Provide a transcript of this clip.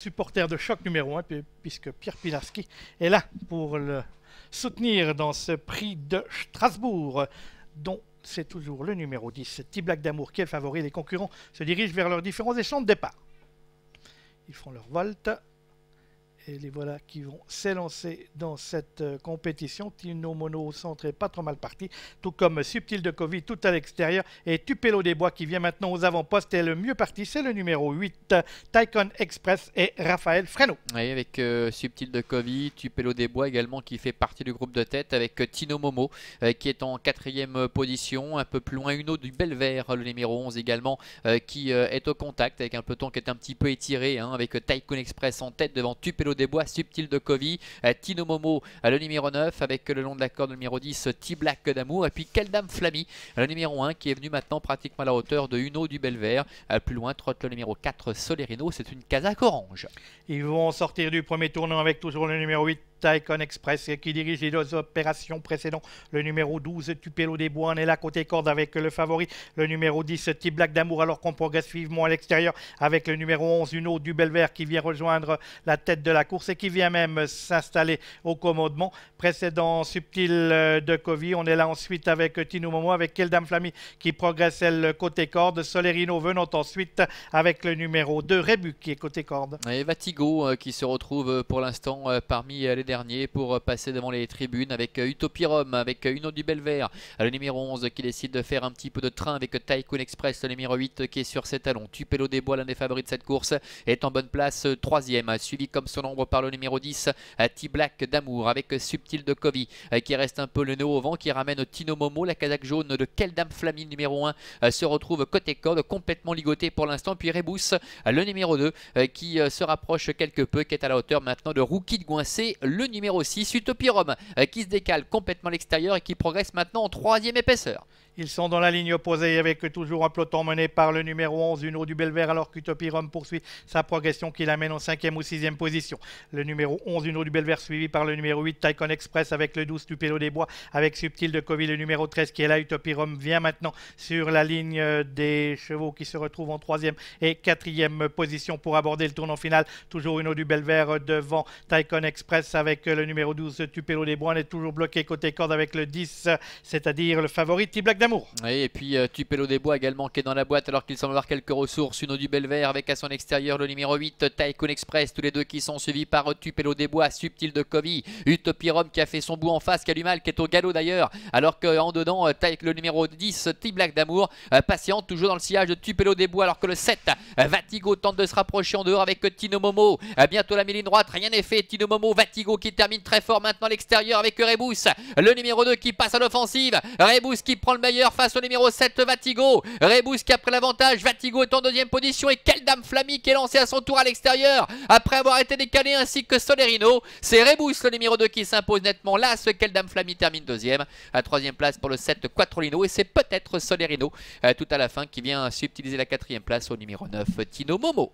supporter de choc numéro 1, puisque Pierre Pilarski est là pour le soutenir dans ce prix de Strasbourg, dont c'est toujours le numéro 10. Ce petit d'amour qui est favori. Les concurrents se dirigent vers leurs différents échelons de départ. Ils font leur volte. Et les voilà qui vont s'élancer dans cette euh, compétition. Tino Mono au centre est pas trop mal parti, tout comme Subtil de Covid tout à l'extérieur et Tupelo des Bois qui vient maintenant aux avant-postes est le mieux parti. C'est le numéro 8, Tycon Express et Raphaël freno Oui, avec euh, Subtil de Covid, Tupelo des Bois également qui fait partie du groupe de tête avec euh, Tino Momo qui est en quatrième position, un peu plus loin une autre du Belvert, le numéro 11 également qui est au contact avec un peloton qui est un petit peu étiré hein, avec Tycon Express en tête devant Tupelo des bois subtils de Kovi, euh, Tino Momo euh, le numéro 9 avec le long de la corde le numéro 10 euh, T-Black d'amour et puis Keldam flamy le numéro 1 qui est venu maintenant pratiquement à la hauteur de Uno du Belvert. Plus loin trotte le numéro 4 Solerino, c'est une casaque orange. Ils vont sortir du premier tournant avec toujours le numéro 8 Tycoon Express qui dirige les deux opérations précédentes. Le numéro 12, Tupelo des Bois, est là côté corde avec le favori. Le numéro 10, TIBLAC Black d'Amour, alors qu'on progresse vivement à l'extérieur avec le numéro 11, Uno du Belvert qui vient rejoindre la tête de la course et qui vient même s'installer au commandement. Précédent subtil euh, de Covey. On est là ensuite avec euh, Tino Momo, avec Keldam Flammy qui progresse, elle, côté corde. Solerino venant ensuite avec le numéro 2, Rebu qui est côté corde. Et Vatigo euh, qui se retrouve pour l'instant parmi les dernier pour euh, passer devant les tribunes avec euh, Utopirum, avec euh, Uno du Belvert, le numéro 11 qui décide de faire un petit peu de train avec Tycoon Express, le numéro 8 qui est sur ses talons. Tupelo Bois l'un des favoris de cette course, est en bonne place, troisième, suivi comme son ombre par le numéro 10, T-Black d'Amour, avec Subtil de Covi qui reste un peu le nez au vent, qui ramène Tino Momo, la casaque jaune de Keldam Flamine, numéro 1, se retrouve côté corde, complètement ligoté pour l'instant, puis Rebus, le numéro 2, qui se rapproche quelque peu, qui est à la hauteur maintenant de Rookie de Guincé, le le numéro 6, Utopirum euh, qui se décale complètement l'extérieur et qui progresse maintenant en troisième épaisseur. Ils sont dans la ligne opposée avec toujours un peloton mené par le numéro 11, Uno du Belvert, alors qu'Utopirum poursuit sa progression qui l'amène en cinquième ou sixième position. Le numéro 11, une eau du Belvert, suivi par le numéro 8, Tycon Express, avec le 12, Tupelo des Bois, avec Subtil de Coville, le numéro 13 qui est là. Utopirum vient maintenant sur la ligne euh, des chevaux qui se retrouvent en troisième et quatrième position pour aborder le tournant final. Toujours une eau du Belvert euh, devant Tycon Express avec avec euh, le numéro 12, Tupelo des Bois. On est toujours bloqué côté corde avec le 10, c'est-à-dire le favori T-Black d'amour. et puis euh, Tupelo des Bois également qui est dans la boîte alors qu'il semble avoir quelques ressources. Uno du Belvert avec à son extérieur le numéro 8, Tycoon Express. Tous les deux qui sont suivis par euh, Tupelo des Bois, Subtil de Kovi. Utopirum qui a fait son bout en face, qui a du mal, qui est au galop d'ailleurs. Alors qu'en dedans, avec le numéro 10, T-Black d'amour, patiente toujours dans le sillage de Tupelo des Bois alors que le 7, Vatigo tente de se rapprocher en dehors avec Tino Momo. Bientôt la mêlée droite, rien n'est fait. Tino Momo, Vatigo qui termine très fort maintenant à l'extérieur avec Rebus. Le numéro 2 qui passe à l'offensive. Rebus qui prend le meilleur face au numéro 7 Vatigo. Rebus qui a pris l'avantage. Vatigo est en deuxième position et quelle dame Flammy qui est lancé à son tour à l'extérieur après avoir été décalé ainsi que Solerino. C'est Rebus le numéro 2 qui s'impose nettement là. Ce quelle dame Flammy termine deuxième. À troisième place pour le 7 Quattrolino et c'est peut-être Solerino euh, tout à la fin qui vient subtiliser la quatrième place au numéro 9 Tino Momo.